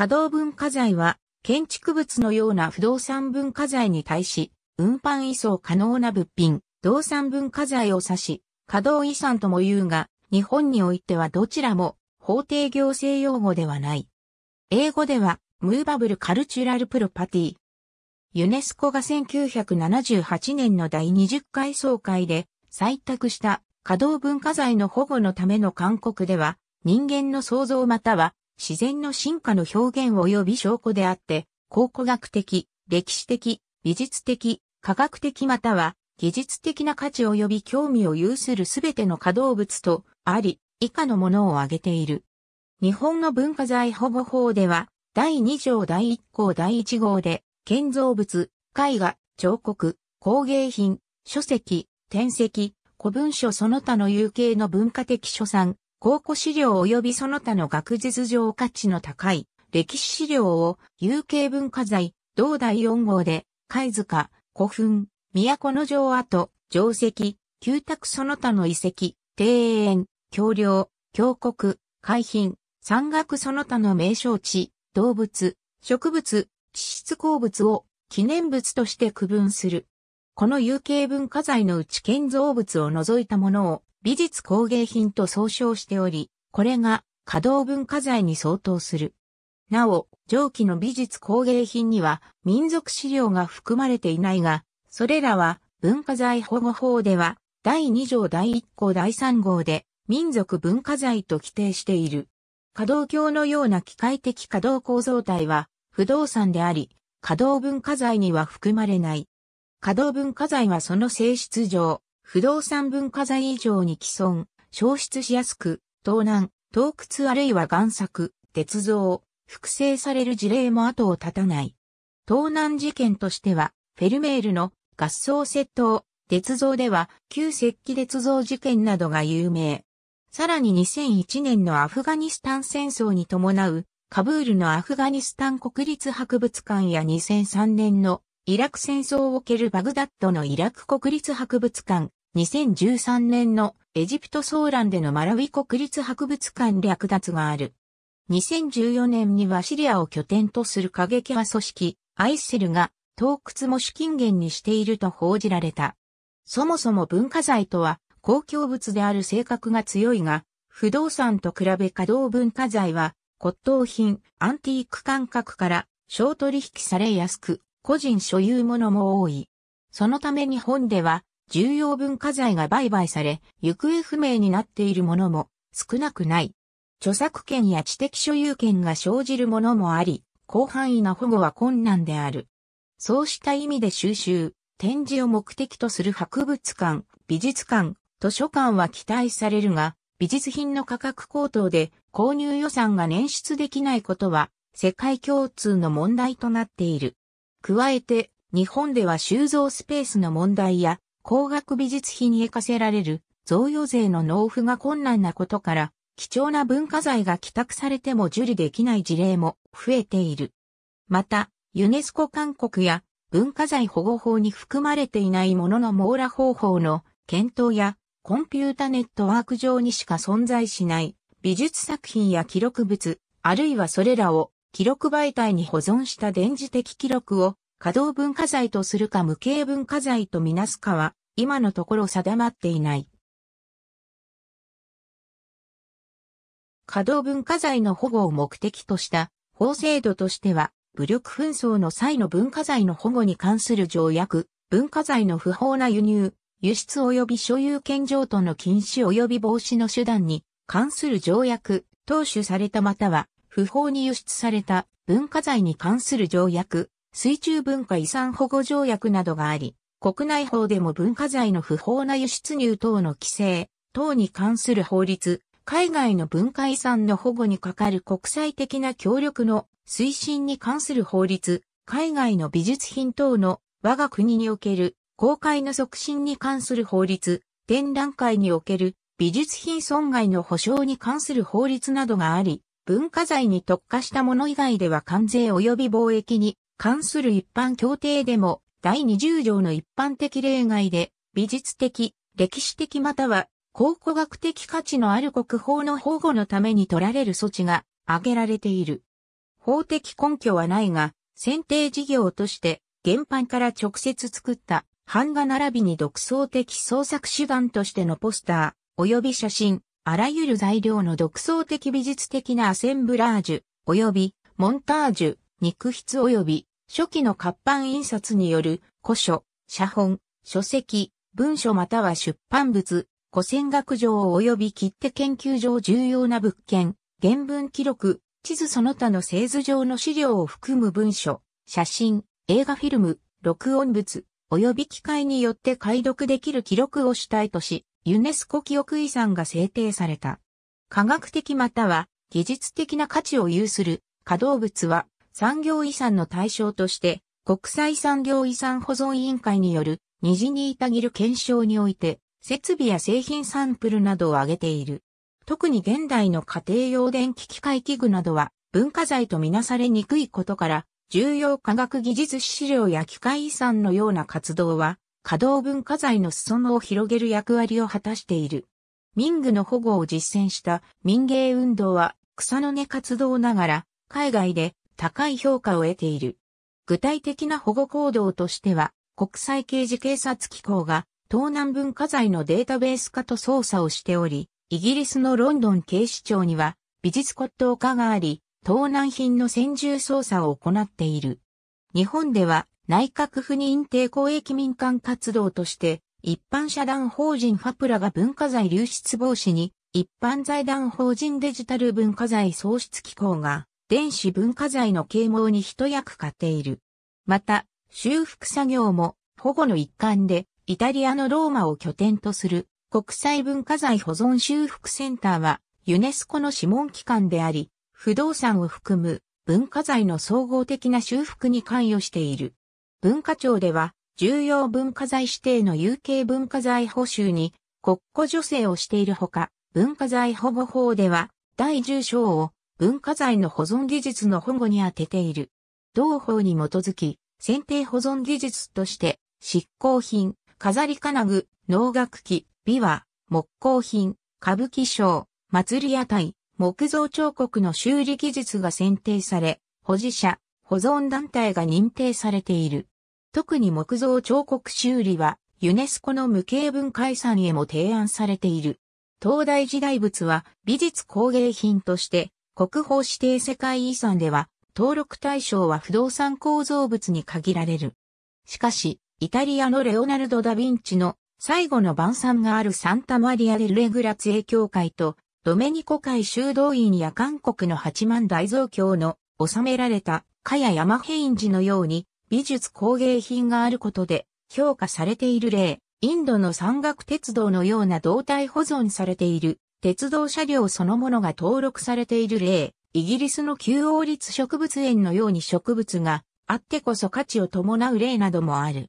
稼働文化財は、建築物のような不動産文化財に対し、運搬移送可能な物品、動産文化財を指し、稼働遺産とも言うが、日本においてはどちらも法定行政用語ではない。英語では、ムーバブルカルチュラルプロパティ。ユネスコが1978年の第20回総会で採択した稼働文化財の保護のための勧告では、人間の創造または自然の進化の表現及び証拠であって、考古学的、歴史的、美術的、科学的または技術的な価値及び興味を有するすべての可動物とあり、以下のものを挙げている。日本の文化財保護法では、第2条第1項第1号で、建造物、絵画、彫刻、工芸品、書籍、転籍、古文書その他の有形の文化的書産、考古資料及びその他の学術上価値の高い歴史資料を有形文化財、同第4号で、貝塚、古墳、都の城跡、城跡、旧宅その他の遺跡、庭園、橋梁、峡谷、海浜、山岳その他の名称地、動物、植物、地質鉱物を記念物として区分する。この有形文化財のうち建造物を除いたものを美術工芸品と総称しており、これが可動文化財に相当する。なお、上記の美術工芸品には民族資料が含まれていないが、それらは文化財保護法では第2条第1項第3号で民族文化財と規定している。稼働橋のような機械的稼働構造体は不動産であり、稼働文化財には含まれない。稼働文化財はその性質上、不動産文化財以上に既存、消失しやすく、盗難、洞窟あるいは贋作、鉄造、複製される事例も後を絶たない。盗難事件としては、フェルメールの合葬窃盗、鉄造では旧石器鉄造事件などが有名。さらに2001年のアフガニスタン戦争に伴うカブールのアフガニスタン国立博物館や2003年のイラク戦争を受けるバグダッドのイラク国立博物館、2013年のエジプトソーランでのマラウィ国立博物館略奪がある。2014年にはシリアを拠点とする過激派組織、アイセルが洞窟も資金源にしていると報じられた。そもそも文化財とは公共物である性格が強いが、不動産と比べ稼働文化財は骨董品、アンティーク感覚から小取引されやすく、個人所有物も多い。そのため日本では重要文化財が売買され、行方不明になっているものも少なくない。著作権や知的所有権が生じるものもあり、広範囲な保護は困難である。そうした意味で収集、展示を目的とする博物館、美術館、図書館は期待されるが、美術品の価格高騰で購入予算が捻出できないことは世界共通の問題となっている。加えて、日本では収蔵スペースの問題や高額美術費に行かせられる贈与税の納付が困難なことから、貴重な文化財が寄託されても受理できない事例も増えている。また、ユネスコ勧告や文化財保護法に含まれていないものの網羅方法の検討やコンピュータネットワーク上にしか存在しない美術作品や記録物、あるいはそれらを記録媒体に保存した電磁的記録を稼働文化財とするか無形文化財とみなすかは今のところ定まっていない。稼働文化財の保護を目的とした法制度としては、武力紛争の際の文化財の保護に関する条約、文化財の不法な輸入、輸出及び所有権譲渡の禁止及び防止の手段に関する条約、当主されたまたは不法に輸出された文化財に関する条約、水中文化遺産保護条約などがあり、国内法でも文化財の不法な輸出入等の規制、等に関する法律、海外の文化遺産の保護に係る国際的な協力の推進に関する法律、海外の美術品等の我が国における公開の促進に関する法律、展覧会における美術品損害の保障に関する法律などがあり、文化財に特化したもの以外では関税及び貿易に関する一般協定でも第20条の一般的例外で、美術的、歴史的または考古学的価値のある国宝の保護のために取られる措置が挙げられている。法的根拠はないが、選定事業として原版から直接作った版画並びに独創的創作手段としてのポスター、及び写真、あらゆる材料の独創的美術的なアセンブラージュ、及びモンタージュ、肉筆及び初期の活版印刷による古書、写本、書籍、文書または出版物、古戦学上及び切手研究上重要な物件、原文記録、地図その他の製図上の資料を含む文書、写真、映画フィルム、録音物、及び機械によって解読できる記録を主体とし、ユネスコ記憶遺産が制定された。科学的または技術的な価値を有する、稼働物は産業遺産の対象として、国際産業遺産保存委員会による二次にいたぎる検証において、設備や製品サンプルなどを挙げている。特に現代の家庭用電気機械器具などは文化財とみなされにくいことから、重要科学技術資料や機械遺産のような活動は、稼働文化財の裾野を広げる役割を果たしている。民具の保護を実践した民芸運動は草の根活動ながら、海外で高い評価を得ている。具体的な保護行動としては、国際刑事警察機構が東南文化財のデータベース化と捜査をしており、イギリスのロンドン警視庁には美術骨董化があり、盗難品の専従捜査を行っている。日本では内閣府認定公益民間活動として、一般社団法人ファプラが文化財流出防止に、一般財団法人デジタル文化財創出機構が電子文化財の啓蒙に一役買っている。また、修復作業も保護の一環で、イタリアのローマを拠点とする国際文化財保存修復センターはユネスコの諮問機関であり、不動産を含む文化財の総合的な修復に関与している。文化庁では重要文化財指定の有形文化財補修に国庫助成をしているほか、文化財保護法では第10章を文化財の保存技術の保護に充てている。同法に基づき、選定保存技術として、執行品、飾り金具、能楽器、琵琶、木工品、歌舞伎賞、祭り屋台、木造彫刻の修理技術が選定され、保持者、保存団体が認定されている。特に木造彫刻修理は、ユネスコの無形文化遺産へも提案されている。東大時代物は美術工芸品として国宝指定世界遺産では、登録対象は不動産構造物に限られる。しかし、イタリアのレオナルド・ダ・ヴィンチの最後の晩餐があるサンタマリア・レレグラツエ教会と、ドメニコ会修道院や韓国の八幡大蔵教の収められたカヤ・ヤマヘインジのように美術工芸品があることで評価されている例、インドの山岳鉄道のような動体保存されている鉄道車両そのものが登録されている例、イギリスの旧王立植物園のように植物があってこそ価値を伴う例などもある。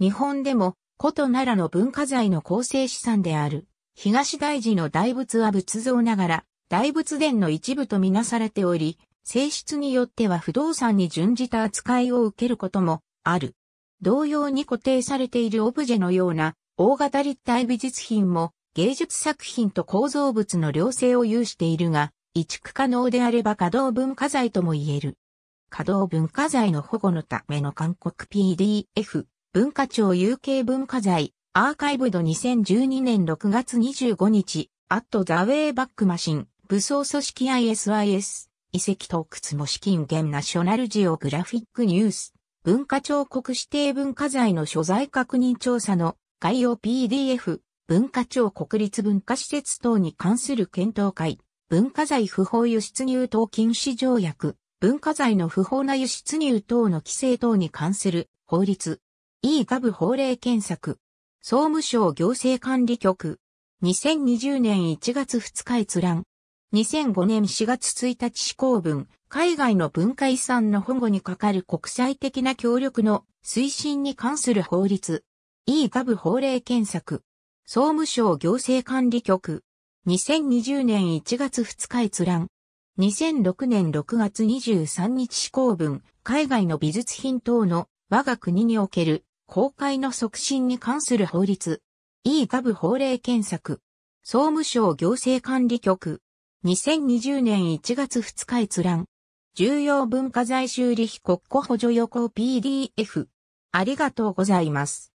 日本でも古都奈良の文化財の構成資産である東大寺の大仏は仏像ながら大仏殿の一部とみなされており、性質によっては不動産に準じた扱いを受けることもある。同様に固定されているオブジェのような大型立体美術品も芸術作品と構造物の両性を有しているが、移築可能であれば稼働文化財とも言える。稼働文化財の保護のための韓国 PDF 文化庁有形文化財アーカイブド2012年6月25日、アットザウェイバックマシン、武装組織 ISIS、遺跡洞窟も資金源ナショナルジオグラフィックニュース、文化庁国指定文化財の所在確認調査の概要 PDF 文化庁国立文化施設等に関する検討会、文化財不法輸出入等禁止条約、文化財の不法な輸出入等の規制等に関する法律、e ガブ法令検索、総務省行政管理局、2020年1月2日閲覧、2005年4月1日施行分、海外の文化遺産の保護に係る国際的な協力の推進に関する法律、e ガブ法令検索、総務省行政管理局。2020年1月2日閲覧。2006年6月23日施行分、海外の美術品等の我が国における公開の促進に関する法律。e ガブ法令検索。総務省行政管理局。2020年1月2日閲覧。重要文化財修理費国庫補助予行 PDF。ありがとうございます。